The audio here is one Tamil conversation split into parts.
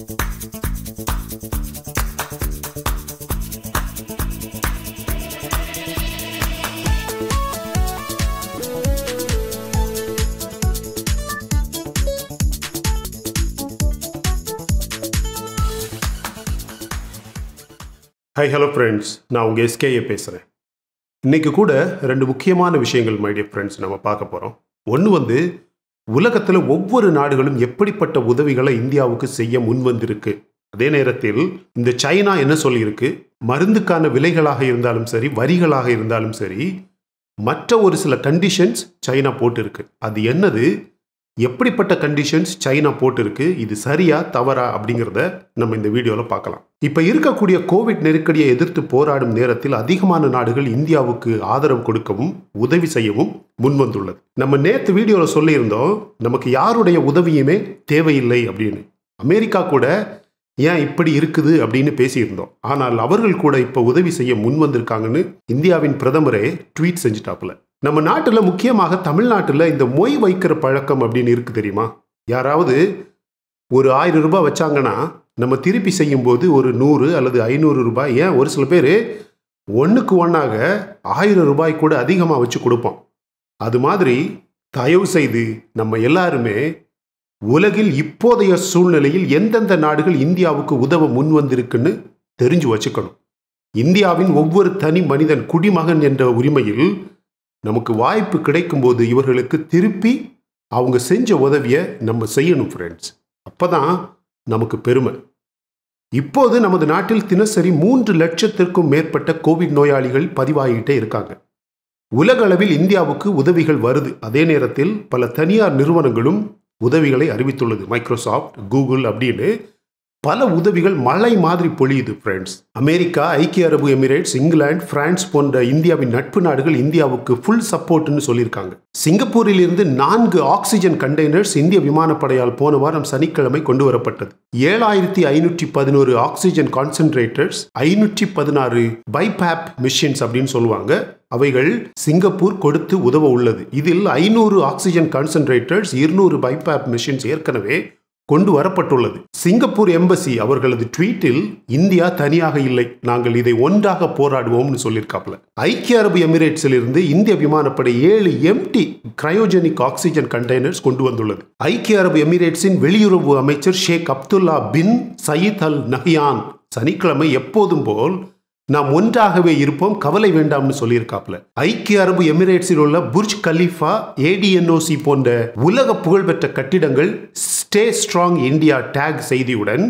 ஹை ஹலோ ஃப்ரெண்ட்ஸ் நான் உங்கள் எஸ்கேயை பேசுகிறேன் இன்றைக்கி கூட ரெண்டு முக்கியமான விஷயங்கள் மைடிய ஃப்ரெண்ட்ஸ் நம்ம பார்க்க போகிறோம் ஒன்று வந்து உலகத்தில் ஒவ்வொரு நாடுகளும் எப்படிப்பட்ட உதவிகளை இந்தியாவுக்கு செய்ய முன்வந்திருக்கு அதே நேரத்தில் இந்த சைனா என்ன சொல்லியிருக்கு மருந்துக்கான விலைகளாக இருந்தாலும் சரி வரிகளாக இருந்தாலும் சரி மற்ற ஒரு சில கண்டிஷன்ஸ் சைனா போட்டிருக்கு அது என்னது எப்படிப்பட்ட கண்டிஷன்ஸ் சைனா போட்டிருக்கு இது சரியா தவறா அப்படிங்கிறத நம்ம இந்த வீடியோவில் பார்க்கலாம் இப்போ இருக்கக்கூடிய கோவிட் நெருக்கடியை எதிர்த்து போராடும் நேரத்தில் அதிகமான நாடுகள் இந்தியாவுக்கு ஆதரவு கொடுக்கவும் உதவி செய்யவும் முன்வந்துள்ளது நம்ம நேற்று வீடியோவில் சொல்லியிருந்தோம் நமக்கு யாருடைய உதவியுமே தேவையில்லை அப்படின்னு அமெரிக்கா கூட ஏன் இப்படி இருக்குது அப்படின்னு பேசியிருந்தோம் ஆனால் அவர்கள் கூட இப்போ உதவி செய்ய முன் வந்திருக்காங்கன்னு இந்தியாவின் பிரதமரே ட்வீட் செஞ்சுட்டாப்புல நம்ம நாட்டில் முக்கியமாக தமிழ்நாட்டில் இந்த மொய் வைக்கிற பழக்கம் அப்படின்னு இருக்குது தெரியுமா யாராவது ஒரு ஆயிரம் ரூபாய் வச்சாங்கன்னா நம்ம திருப்பி செய்யும்போது ஒரு நூறு அல்லது ஐநூறு ரூபாய் ஏன் ஒரு சில பேர் ஒன்றுக்கு ஒன்றாக ஆயிரம் ரூபாய் கூட அதிகமாக வச்சு கொடுப்போம் அது மாதிரி தயவு செய்து நம்ம எல்லாருமே உலகில் இப்போதைய சூழ்நிலையில் எந்தெந்த நாடுகள் இந்தியாவுக்கு உதவ முன் வந்திருக்குன்னு தெரிஞ்சு வச்சுக்கணும் இந்தியாவின் ஒவ்வொரு தனி மனிதன் குடிமகன் என்ற உரிமையில் நமக்கு வாய்ப்பு கிடைக்கும்போது இவர்களுக்கு திருப்பி அவங்க செஞ்ச உதவியை நம்ம செய்யணும் ஃப்ரெண்ட்ஸ் அப்போ தான் நமக்கு பெருமை இப்போது நமது நாட்டில் தினசரி மூன்று லட்சத்திற்கும் மேற்பட்ட கோவிட் நோயாளிகள் பதிவாகிட்டே இருக்காங்க உலக அளவில் இந்தியாவுக்கு உதவிகள் வருது அதே நேரத்தில் பல தனியார் நிறுவனங்களும் உதவிகளை அறிவித்துள்ளது மைக்ரோசாஃப்ட் கூகுள் அப்படின்னு பல உதவிகள் மழை மாதிரி பொழியுது ஃப்ரெண்ட்ஸ் அமெரிக்கா ஐக்கிய அரபு எமிரேட்ஸ் இங்கிலாந்து பிரான்ஸ் போன்ற இந்தியாவின் நட்பு நாடுகள் இந்தியாவுக்கு ஃபுல் சப்போர்ட்னு சொல்லியிருக்காங்க சிங்கப்பூரில் இருந்து நான்கு ஆக்சிஜன் கண்டெய்னர்ஸ் இந்திய விமானப்படையால் போன வாரம் சனிக்கிழமை கொண்டு வரப்பட்டது ஏழாயிரத்தி ஐநூற்றி பதினோரு ஆக்சிஜன் கான்சென்ட்ரேட்டர்ஸ் ஐநூற்றி பதினாறு பைபேப் மிஷின்ஸ் அப்படின்னு சொல்லுவாங்க அவைகள் சிங்கப்பூர் கொடுத்து உதவ உள்ளது இதில் ஐநூறு ஆக்சிஜன் கான்சென்ட்ரேட்டர்ஸ் இருநூறு பைபேப் மிஷின்ஸ் ஏற்கனவே கொண்டு வரப்பட்டுள்ளது சிங்கப்பூர் எம்பசி அவர்களது ட்வீட்டில் இந்தியா தனியாக இல்லை நாங்கள் இதை ஒன்றாக போராடுவோம்னு சொல்லியிருக்காப்ல ஐக்கிய அரபு எமிரேட்ஸில் இருந்து இந்திய விமானப்படை ஏழு எம்டி கிரயோஜெனிக் ஆக்சிஜன் கண்டெய்னர்ஸ் கொண்டு வந்துள்ளது ஐக்கிய அரபு எமிரேட்ஸின் வெளியுறவு அமைச்சர் Sheikh Abdullah bin Zayed Al Nahyan சனிக்கிழமை எப்போதும் போல் நாம் ஒன்றாகவே இருப்போம் கவலை வேண்டாம்னு சொல்லியிருக்காப்ல ஐக்கிய அரபு எமிரேட்ஸில் உள்ள புர்ஜ் கலீஃபா ஏடிஎன்ஓசி போன்ற உலக புகழ்பெற்ற கட்டிடங்கள் ஸ்டே ஸ்ட்ராங் இந்தியா டேக் செய்தியுடன்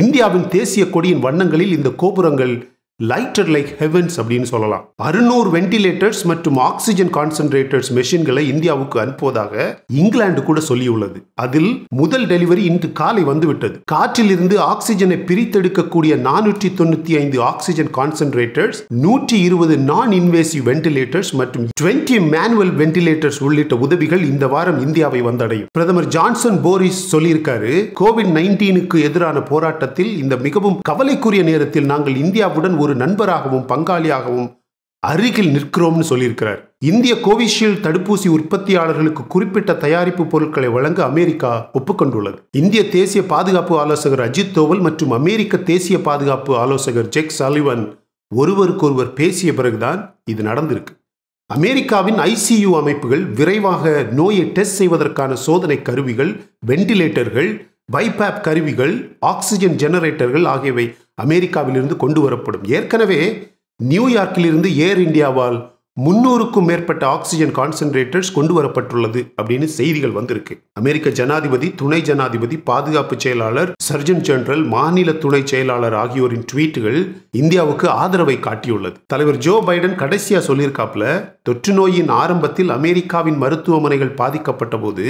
இந்தியாவின் தேசிய கொடியின் வண்ணங்களில் இந்த கோபுரங்கள் லைட்டர் லைக் ஹெவன்ஸ் அப்படின்னு சொல்லலாம் அறுநூறு வென்டிலேட்டர்ஸ் மற்றும் ஆக்சிஜன் கான்சென்ட்ரேட்டர்ஸ் மெஷின்களை இந்தியாவுக்கு அனுப்புவதாக இங்கிலாந்து கூட சொல்லியுள்ளது அதில் முதல் டெலிவரி இன்று காலை வந்துவிட்டது காற்றிலிருந்து ஆக்சிஜனை பிரித்தெடுக்கக்கூடிய நானூற்றி தொண்ணூத்தி ஐந்து ஆக்சிஜன் கான்சென்ட்ரேட்டர்ஸ் நூற்றி இருபது நான் இன்வேசிவ் வென்டிலேட்டர்ஸ் மற்றும் டுவெண்ட்டி மேனுவல் வென்டிலேட்டர்ஸ் உள்ளிட்ட உதவிகள் இந்த வாரம் இந்தியாவை வந்தடையும் பிரதமர் ஜான்சன் போரிஸ் சொல்லியிருக்காரு கோவிட் நைன்டீனுக்கு எதிரான போராட்டத்தில் இந்த மிகவும் கவலைக்குரிய நேரத்தில் நாங்கள் இந்தியாவுடன் ஒரு நண்பராகவும் பங்காளியாகவும் அருகில் நிற்கிறோம்னு சொல்லியிருக்கிறார் இந்திய கோவிஷீல்டு தடுப்பூசி உற்பத்தியாளர்களுக்கு குறிப்பிட்ட தயாரிப்பு பொருட்களை வழங்க அமெரிக்கா ஒப்புக்கொண்டுள்ளது இந்திய தேசிய பாதுகாப்பு ஆலோசகர் அஜித் தோவல் மற்றும் அமெரிக்க தேசிய பாதுகாப்பு ஆலோசகர் ஜெக் சாலிவன் ஒருவருக்கொருவர் பேசிய பிறகுதான் இது நடந்திருக்கு அமெரிக்காவின் ஐசியு அமைப்புகள் விரைவாக நோயை டெஸ்ட் செய்வதற்கான சோதனை கருவிகள் வெண்டிலேட்டர்கள் பைபேப் கருவிகள் ஆக்சிஜன் ஜெனரேட்டர்கள் ஆகியவை அமெரிக்காவிலிருந்து கொண்டு வரப்படும் ஏற்கனவே நியூயார்க்கிலிருந்து ஏர் இந்தியாவால் முன்னூறுக்கும் மேற்பட்ட ஆக்சிஜன் கான்சென்ட்ரேட்டர்ஸ் கொண்டு வரப்பட்டுள்ளது அப்படின்னு செய்திகள் வந்திருக்கு அமெரிக்க ஜனாதிபதி துணை ஜனாதிபதி பாதுகாப்பு செயலாளர் சர்ஜன் ஜெனரல் மாநில துணை செயலாளர் ஆகியோரின் ட்வீட்டுகள் இந்தியாவுக்கு ஆதரவை காட்டியுள்ளது தலைவர் ஜோ பைடன் கடைசியா சொல்லியிருக்காப்ல தொற்று நோயின் ஆரம்பத்தில் அமெரிக்காவின் மருத்துவமனைகள் பாதிக்கப்பட்ட போது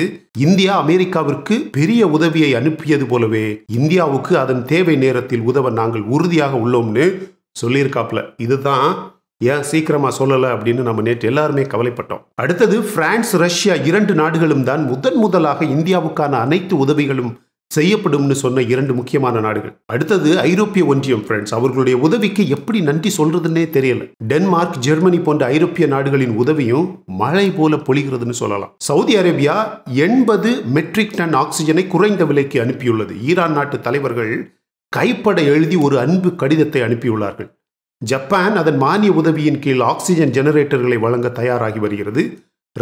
இந்தியா அமெரிக்காவிற்கு பெரிய உதவியை அனுப்பியது போலவே இந்தியாவுக்கு அதன் தேவை நேரத்தில் உதவ நாங்கள் உறுதியாக உள்ளோம்னு சொல்லியிருக்காப்ல இதுதான் ஏன் சீக்கிரமா சொல்லலை அப்படின்னு நம்ம நேற்று எல்லாருமே கவலைப்பட்டோம் அடுத்தது பிரான்ஸ் ரஷ்யா இரண்டு நாடுகளும் தான் முதன் முதலாக இந்தியாவுக்கான அனைத்து உதவிகளும் செய்யப்படும்னு சொன்ன இரண்டு முக்கியமான நாடுகள் அடுத்தது ஐரோப்பிய ஒன்றியம் ஃப்ரெண்ட்ஸ் அவர்களுடைய உதவிக்கு எப்படி நன்றி சொல்றதுன்னே தெரியல டென்மார்க் ஜெர்மனி போன்ற ஐரோப்பிய நாடுகளின் உதவியும் மழை போல பொழிகிறதுன்னு சொல்லலாம் சவுதி அரேபியா எண்பது மெட்ரிக் டன் ஆக்சிஜனை குறைந்த விலைக்கு அனுப்பியுள்ளது ஈரான் நாட்டு தலைவர்கள் கைப்பட எழுதி ஒரு அன்பு கடிதத்தை அனுப்பியுள்ளார்கள் ஜப்பான் அதன் மானிய உதவியின் கீழ் ஆக்சிஜன் ஜெனரேட்டர்களை வழங்க தயாராகி வருகிறது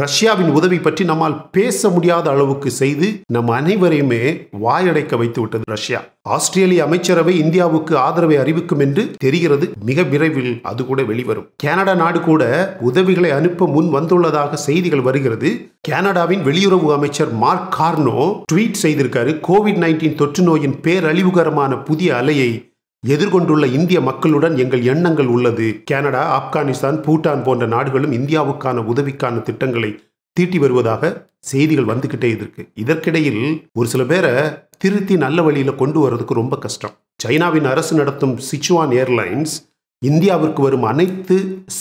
ரஷ்யாவின் உதவி பற்றி நம்மால் பேச முடியாத அளவுக்கு செய்து நம் அனைவரையுமே வாயடைக்க வைத்து விட்டது ரஷ்யா ஆஸ்திரேலிய அமைச்சரவை இந்தியாவுக்கு ஆதரவை அறிவிக்கும் என்று தெரிகிறது மிக விரைவில் அது கூட வெளிவரும் கனடா நாடு கூட உதவிகளை அனுப்ப முன் வந்துள்ளதாக செய்திகள் வருகிறது கனடாவின் வெளியுறவு அமைச்சர் மார்க் கார்னோ ட்வீட் செய்திருக்காரு கோவிட் நைன்டீன் தொற்று நோயின் பேரழிவுகரமான புதிய அலையை எதிர்கொண்டுள்ள இந்திய மக்களுடன் எங்கள் எண்ணங்கள் உள்ளது கனடா ஆப்கானிஸ்தான் பூட்டான் போன்ற நாடுகளும் இந்தியாவுக்கான உதவிக்கான திட்டங்களை தீட்டி வருவதாக செய்திகள் வந்துக்கிட்டே இருக்கு இதற்கிடையில் ஒரு சில பேரை திருத்தி நல்ல வழியில் கொண்டு வர்றதுக்கு ரொம்ப கஷ்டம் சைனாவின் அரசு நடத்தும் சிச்சுவான் ஏர்லைன்ஸ் இந்தியாவிற்கு வரும் அனைத்து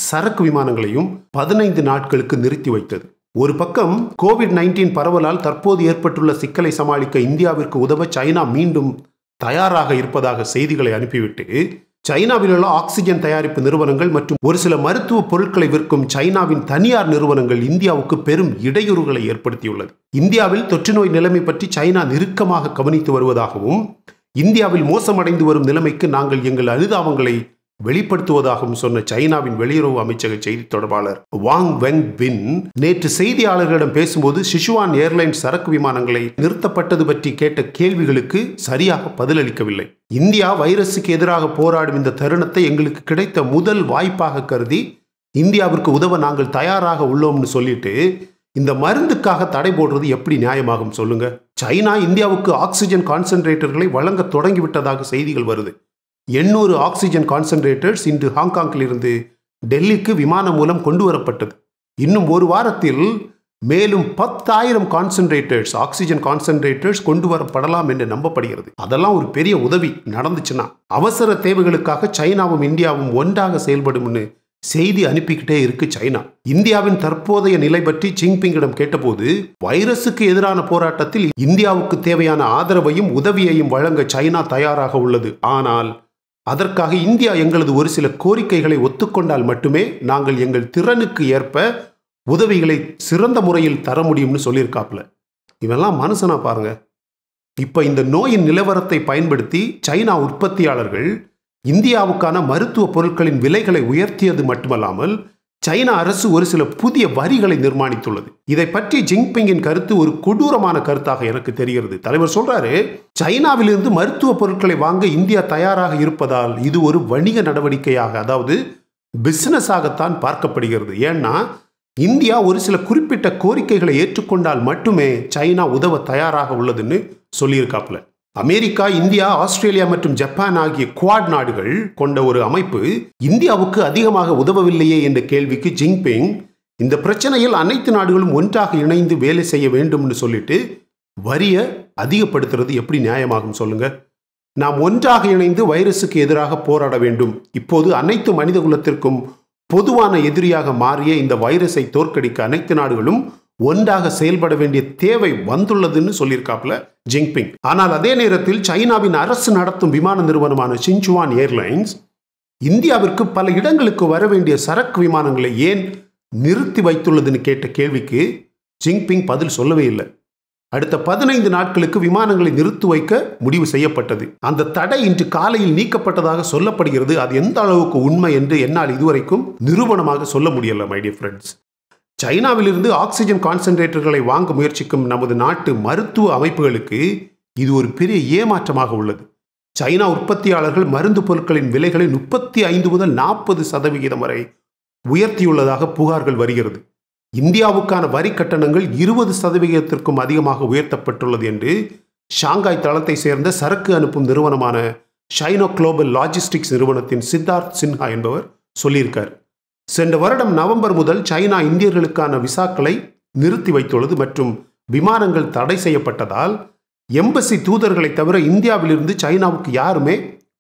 சரக்கு விமானங்களையும் பதினைந்து நாட்களுக்கு நிறுத்தி வைத்தது ஒரு பக்கம் கோவிட் நைன்டீன் பரவலால் தற்போது ஏற்பட்டுள்ள சிக்கலை சமாளிக்க இந்தியாவிற்கு உதவ சைனா மீண்டும் தயாராக இருப்பதாக செய்திகளை அனுப்பிவிட்டு சைனாவில் உள்ள ஆக்சிஜன் தயாரிப்பு நிறுவனங்கள் மற்றும் ஒரு சில மருத்துவ பொருட்களை விற்கும் சைனாவின் தனியார் நிறுவனங்கள் இந்தியாவுக்கு பெரும் இடையூறுகளை ஏற்படுத்தியுள்ளது இந்தியாவில் தொற்று நோய் நிலைமை பற்றி சைனா நெருக்கமாக கவனித்து வருவதாகவும் இந்தியாவில் மோசமடைந்து வரும் நிலைமைக்கு நாங்கள் எங்கள் அனுதாபங்களை வெளிப்படுத்துவதாகவும் சொன்ன சைனாவின் வெளியுறவு அமைச்சக செய்தி தொடர்பாளர் வாங் வெங் பின் நேற்று செய்தியாளர்களிடம் பேசும்போது சிசுவான் ஏர்லைன்ஸ் சரக்கு விமானங்களை நிறுத்தப்பட்டது பற்றி கேட்ட கேள்விகளுக்கு சரியாக பதிலளிக்கவில்லை இந்தியா வைரஸுக்கு எதிராக போராடும் இந்த தருணத்தை எங்களுக்கு கிடைத்த முதல் வாய்ப்பாக கருதி இந்தியாவிற்கு உதவ நாங்கள் தயாராக உள்ளோம்னு சொல்லிட்டு இந்த மருந்துக்காக தடை போடுறது எப்படி நியாயமாகும் சொல்லுங்க சைனா இந்தியாவுக்கு ஆக்சிஜன் கான்சென்ட்ரேட்டர்களை வழங்க தொடங்கிவிட்டதாக செய்திகள் வருது எண்ணூறு ஆக்சிஜன் கான்சன்ட்ரேட்டர்ஸ் இன்று ஹாங்காங்கிலிருந்து டெல்லிக்கு விமானம் மூலம் கொண்டு வரப்பட்டது இன்னும் ஒரு வாரத்தில் மேலும் பத்தாயிரம் கான்சன்ட்ரேட்டர்ஸ் ஆக்சிஜன் கான்சன்ட்ரேட்டர்ஸ் கொண்டு வரப்படலாம் என்று நம்பப்படுகிறது அதெல்லாம் ஒரு பெரிய உதவி நடந்துச்சுன்னா அவசர தேவைகளுக்காக சைனாவும் இந்தியாவும் ஒன்றாக செயல்படும்னு செய்தி அனுப்பிக்கிட்டே இருக்கு சைனா இந்தியாவின் தற்போதைய நிலை பற்றி ஜிங்பிங்கிடம் கேட்டபோது வைரஸுக்கு எதிரான போராட்டத்தில் இந்தியாவுக்கு தேவையான ஆதரவையும் உதவியையும் வழங்க சைனா தயாராக உள்ளது ஆனால் அதற்காக இந்தியா எங்களது ஒரு சில கோரிக்கைகளை ஒத்துக்கொண்டால் மட்டுமே நாங்கள் எங்கள் திறனுக்கு ஏற்ப உதவிகளை சிறந்த முறையில் தர முடியும்னு சொல்லியிருக்காப்புல இவெல்லாம் மனுஷனா பாருங்க இப்போ இந்த நோயின் நிலவரத்தை பயன்படுத்தி சைனா உற்பத்தியாளர்கள் இந்தியாவுக்கான மருத்துவ பொருட்களின் விலைகளை உயர்த்தியது மட்டுமல்லாமல் சைனா அரசு ஒரு சில புதிய வரிகளை நிர்மாணித்துள்ளது இதை பற்றி ஜிங்பிங்கின் கருத்து ஒரு கொடூரமான கருத்தாக எனக்கு தெரிகிறது தலைவர் சொல்றாரு சைனாவிலிருந்து மருத்துவ பொருட்களை வாங்க இந்தியா தயாராக இருப்பதால் இது ஒரு வணிக நடவடிக்கையாக அதாவது ஆகத்தான் பார்க்கப்படுகிறது ஏன்னா இந்தியா ஒரு சில குறிப்பிட்ட கோரிக்கைகளை ஏற்றுக்கொண்டால் மட்டுமே சைனா உதவ தயாராக உள்ளதுன்னு சொல்லியிருக்காப்புல அமெரிக்கா இந்தியா ஆஸ்திரேலியா மற்றும் ஜப்பான் ஆகிய குவாட் நாடுகள் கொண்ட ஒரு அமைப்பு இந்தியாவுக்கு அதிகமாக உதவவில்லையே என்ற கேள்விக்கு ஜிங்பிங் இந்த பிரச்சனையில் அனைத்து நாடுகளும் ஒன்றாக இணைந்து வேலை செய்ய வேண்டும்னு சொல்லிட்டு வரிய அதிகப்படுத்துறது எப்படி நியாயமாகும் சொல்லுங்க நாம் ஒன்றாக இணைந்து வைரஸுக்கு எதிராக போராட வேண்டும் இப்போது அனைத்து மனித குலத்திற்கும் பொதுவான எதிரியாக மாறிய இந்த வைரஸை தோற்கடிக்க அனைத்து நாடுகளும் ஒன்றாக செயல்பட வேண்டிய தேவை வந்துள்ளதுன்னு சொல்லியிருக்காப்ல ஜிங்பிங் ஆனால் அதே நேரத்தில் சைனாவின் அரசு நடத்தும் விமான நிறுவனமான சிஞ்சுவான் ஏர்லைன்ஸ் இந்தியாவிற்கு பல இடங்களுக்கு வர வேண்டிய சரக்கு விமானங்களை ஏன் நிறுத்தி வைத்துள்ளதுன்னு கேட்ட கேள்விக்கு ஜிங்பிங் பதில் சொல்லவே இல்லை அடுத்த பதினைந்து நாட்களுக்கு விமானங்களை நிறுத்தி வைக்க முடிவு செய்யப்பட்டது அந்த தடை இன்று காலையில் நீக்கப்பட்டதாக சொல்லப்படுகிறது அது எந்த அளவுக்கு உண்மை என்று என்னால் இதுவரைக்கும் நிறுவனமாக சொல்ல முடியல மைடியர் ஃப்ரெண்ட்ஸ் சைனாவிலிருந்து ஆக்சிஜன் கான்சன்ட்ரேட்டர்களை வாங்க முயற்சிக்கும் நமது நாட்டு மருத்துவ அமைப்புகளுக்கு இது ஒரு பெரிய ஏமாற்றமாக உள்ளது சைனா உற்பத்தியாளர்கள் மருந்து பொருட்களின் விலைகளை முப்பத்தி ஐந்து முதல் நாற்பது சதவிகிதம் வரை உயர்த்தியுள்ளதாக புகார்கள் வருகிறது இந்தியாவுக்கான வரி கட்டணங்கள் இருபது சதவிகிதத்திற்கும் அதிகமாக உயர்த்தப்பட்டுள்ளது என்று ஷாங்காய் தளத்தை சேர்ந்த சரக்கு அனுப்பும் நிறுவனமான ஷைனோ குளோபல் லாஜிஸ்டிக்ஸ் நிறுவனத்தின் சித்தார்த் சின்ஹா என்பவர் சொல்லியிருக்கார் சென்ற வருடம் நவம்பர் முதல் சைனா இந்தியர்களுக்கான விசாக்களை நிறுத்தி வைத்துள்ளது மற்றும் விமானங்கள் தடை செய்யப்பட்டதால் எம்பசி தூதர்களை தவிர இந்தியாவிலிருந்து சைனாவுக்கு யாருமே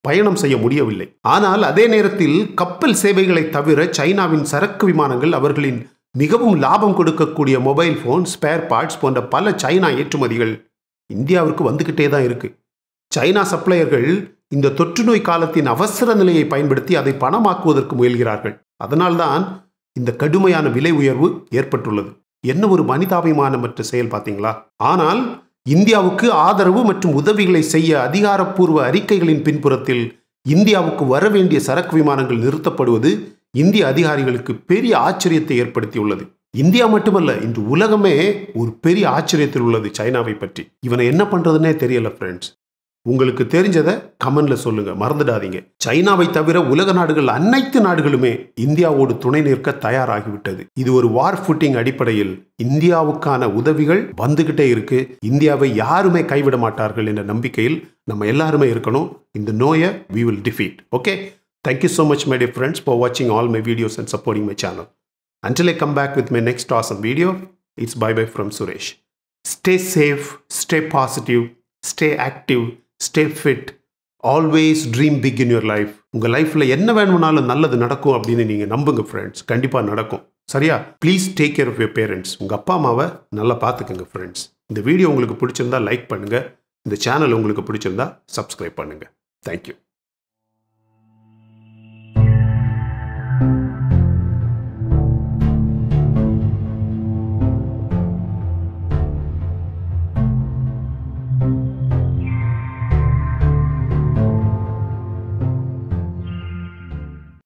பயணம் செய்ய முடியவில்லை ஆனால் அதே நேரத்தில் கப்பல் சேவைகளை தவிர சைனாவின் சரக்கு விமானங்கள் அவர்களின் மிகவும் லாபம் கொடுக்கக்கூடிய மொபைல் ஃபோன் ஸ்பேர் பார்ட்ஸ் போன்ற பல சைனா ஏற்றுமதிகள் இந்தியாவிற்கு வந்துக்கிட்டே தான் இருக்கு சைனா சப்ளையர்கள் இந்த தொற்று நோய் காலத்தின் அவசர நிலையை பயன்படுத்தி அதை பணமாக்குவதற்கு முயல்கிறார்கள் அதனால்தான் இந்த கடுமையான விலை உயர்வு ஏற்பட்டுள்ளது என்ன ஒரு மனிதாபிமானமற்ற செயல் பார்த்தீங்களா ஆனால் இந்தியாவுக்கு ஆதரவு மற்றும் உதவிகளை செய்ய அதிகாரப்பூர்வ அறிக்கைகளின் பின்புறத்தில் இந்தியாவுக்கு வர வேண்டிய சரக்கு விமானங்கள் நிறுத்தப்படுவது இந்திய அதிகாரிகளுக்கு பெரிய ஆச்சரியத்தை ஏற்படுத்தியுள்ளது இந்தியா மட்டுமல்ல இன்று உலகமே ஒரு பெரிய ஆச்சரியத்தில் உள்ளது சைனாவை பற்றி இவனை என்ன பண்றதுன்னே தெரியல ஃப்ரெண்ட்ஸ் உங்களுக்கு தெரிஞ்சதை கமெண்ட்ல சொல்லுங்க மறந்துடாதீங்க சைனாவை தவிர உலக நாடுகள் அனைத்து நாடுகளுமே இந்தியாவோடு துணை நிற்க தயாராகிவிட்டது இது ஒரு வார் ஃபுட்டிங் அடிப்படையில் இந்தியாவுக்கான உதவிகள் வந்துகிட்டே இருக்கு இந்தியாவை யாருமே கைவிட மாட்டார்கள் என்ற நம்பிக்கையில் நம்ம எல்லாருமே இருக்கணும் இந்த நோயை we will defeat okay thank you so much my dear friends for வாட்சிங் all my videos and supporting my channel until I come back with my next awesome video it's bye bye from Suresh stay safe stay positive stay active stay fit always dream big in your life உங்கள் லைஃப்பில் என்ன வேணும்னாலும் நல்லது நடக்கும் அப்படின்னு நீங்கள் நம்புங்க ஃப்ரெண்ட்ஸ் கண்டிப்பாக நடக்கும் சரியா please take care of your parents உங்கள் அப்பா அம்மாவை நல்லா பார்த்துக்கங்க ஃப்ரெண்ட்ஸ் இந்த வீடியோ உங்களுக்கு பிடிச்சிருந்தா லைக் பண்ணுங்கள் இந்த சேனல் உங்களுக்கு பிடிச்சிருந்தா சப்ஸ்கிரைப் பண்ணுங்கள் தேங்க்யூ